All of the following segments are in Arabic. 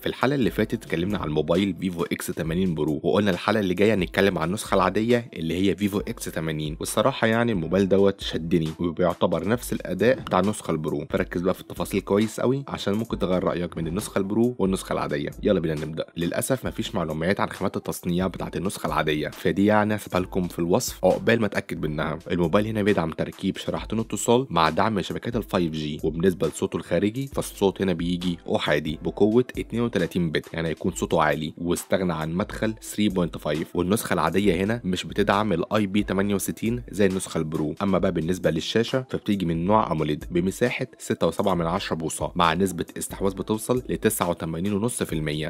في الحلقه اللي فاتت اتكلمنا عن موبايل فيفو اكس 80 برو وقلنا الحلقه اللي جايه هنتكلم عن النسخه العاديه اللي هي فيفو اكس 80 والصراحه يعني الموبايل دوت شدني وبيعتبر نفس الاداء بتاع النسخه البرو فركز بقى في التفاصيل كويس قوي عشان ممكن تغير رايك من النسخه البرو والنسخه العاديه يلا بينا نبدا للاسف مفيش معلومات عن خامات التصنيع بتاعه النسخه العاديه فدي يعني هسيبها لكم في الوصف عقبال ما اتاكد منها الموبايل هنا بيدعم تركيب شريحتين اتصال مع دعم شبكات ال 5 جي وبالنسبه لصوته الخارجي فالصوت هنا بيجي احادي بقوه 2 32 بت يعني هيكون صوته عالي واستغنى عن مدخل 3.5 والنسخه العاديه هنا مش بتدعم الاي بي 68 زي النسخه البرو اما بقى بالنسبه للشاشه فبتيجي من نوع اموليد بمساحه 6.7 بوصه مع نسبه استحواذ بتوصل ل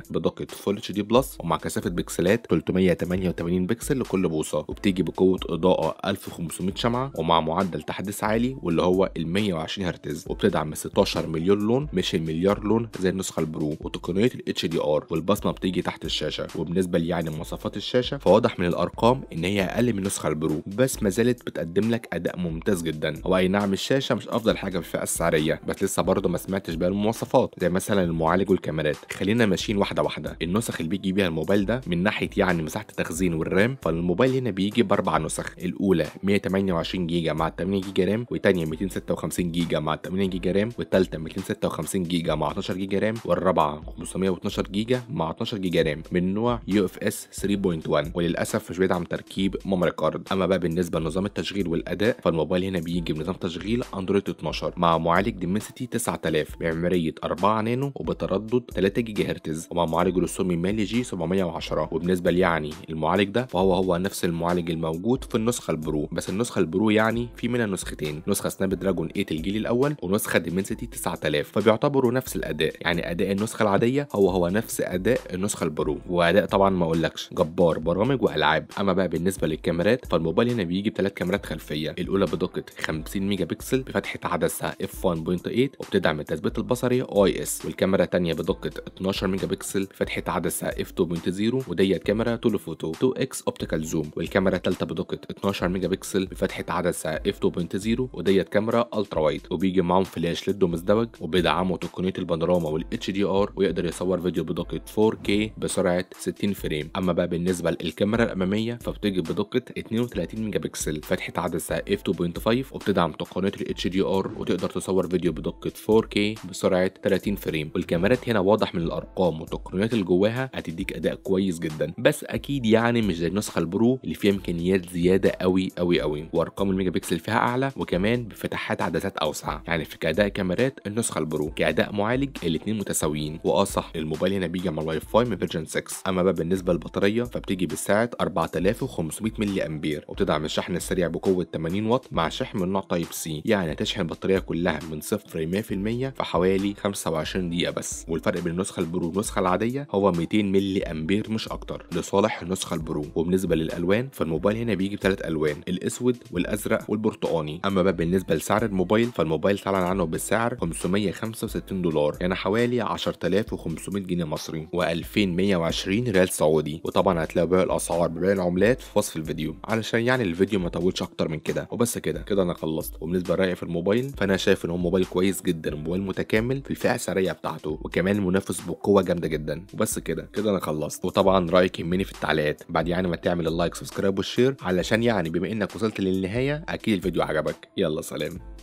89.5% بدقه فول اتش دي بلس ومع كثافه بكسلات 388 بكسل لكل بوصه وبتيجي بقوه اضاءه 1500 شمعه ومع معدل تحديث عالي واللي هو ال 120 هرتز وبتدعم 16 مليون لون مش المليار لون زي النسخه البرو وتقنيه شغايه الاتش دي ار والبصمه بتيجي تحت الشاشه وبالنسبه يعني مواصفات الشاشه فواضح من الارقام ان هي اقل من النسخه البرو بس ما زالت بتقدم لك اداء ممتاز جدا هو اي نعم الشاشه مش افضل حاجه في الفئه السعريه بس لسه برضه ما سمعتش بقى المواصفات زي مثلا المعالج والكاميرات خلينا ماشيين واحده واحده النسخ اللي بيجي بيها الموبايل ده من ناحيه يعني مساحه التخزين والرام فالموبايل هنا بيجي باربع نسخ الاولى 128 جيجا مع 8 جيجا رام والثانيه 256 جيجا مع 8 جيجا رام والثالثه 256 جيجا مع 12 جيجا رام والرابعه 500 512 جيجا مع 12 جيجا رام من نوع يو اف اس 3.1 وللاسف مش بيدعم تركيب ميموري كارد اما بقى بالنسبه لنظام التشغيل والاداء فالموبايل هنا بيجي بنظام تشغيل اندرويد 12 مع معالج ديمنسيتي 9000 بعمريه 4 نانو وبتردد 3 جيجا هرتز ومع معالج رسومي مالي جي 710 وبالنسبه يعني المعالج ده فهو هو نفس المعالج الموجود في النسخه البرو بس النسخه البرو يعني في منها نسختين نسخه سناب دراجون 8 الجيل الاول ونسخه ديمنسيتي 9000 فبيعتبروا نفس الاداء يعني اداء النسخه العاديه هو هو نفس اداء النسخه البرو واداء طبعا ما اقولكش جبار برامج والعاب اما بقى بالنسبه للكاميرات فالموبايل هنا بيجي بثلاث كاميرات خلفيه الاولى بدقه 50 ميجا بكسل بفتحه عدسه اف 1.8 وبتدعم التثبيت البصري اي اس والكاميرا الثانيه بدقه 12 ميجا بكسل بفتحه عدسه اف 2.0 وديت كاميرا فوتو 2 اكس اوبتيكال زوم والكاميرا الثالثه بدقه 12 ميجا بكسل بفتحه عدسه اف 2.0 وديت كاميرا الترا وايد وبيجي معاهم فلاش ليد مزدوج وبيدعموا تقنيه البانوراما والاتش دي ار ويقدر بتصور فيديو بدقة 4K بسرعة 60 فريم أما بقى بالنسبة للكاميرا الأمامية فبتيجي بدقة 32 ميجا بكسل فتحة عدسة f2.5 وبتدعم تقنية ال HDR وتقدر تصور فيديو بدقة 4K بسرعة 30 فريم والكاميرات هنا واضح من الأرقام والتقنيات اللي جواها هتديك أداء كويس جدا بس أكيد يعني مش زي النسخة البرو اللي فيها إمكانيات زيادة قوي قوي قوي وأرقام الميجا بكسل فيها أعلى وكمان بفتحات عدسات أوسع يعني في كأداء كاميرات النسخة البرو كأداء معالج الاتنين متساويين وأه صح الموبايل هنا بيجي مع الواي فاي من فيرجن 6 اما بقى بالنسبه للبطاريه فبتيجي بسعه 4500 ملي امبير وبتدعم الشحن السريع بقوه 80 واط مع شحن من نوع تايب سي يعني هتشحن البطاريه كلها من 0 ل 100% في حوالي 25 دقيقه بس والفرق بين النسخه البرو والنسخه العاديه هو 200 ملي امبير مش اكتر لصالح النسخه البرو وبالنسبه للالوان فالموبايل هنا بيجي بثلاث الوان الاسود والازرق والبرتقاني اما بقى بالنسبه لسعر الموبايل فالموبايل تعلن عنه بسعر 565 دولار يعني حوالي 10500 500 جنيه مصري و2120 ريال سعودي وطبعا هتلاقوا باقي الاسعار بباقي العملات في وصف الفيديو علشان يعني الفيديو ما يطولش اكتر من كده وبس كده كده انا خلصت وبالنسبه لرايي في الموبايل فانا شايف ان هو موبايل كويس جدا موبايل متكامل في الفئه السعريه بتاعته وكمان منافس بقوه جامده جدا وبس كده كده انا خلصت وطبعا رايك يهمني في التعليقات بعد يعني ما تعمل اللايك سبسكرايب والشير علشان يعني بما انك وصلت للنهايه اكيد الفيديو عجبك يلا سلام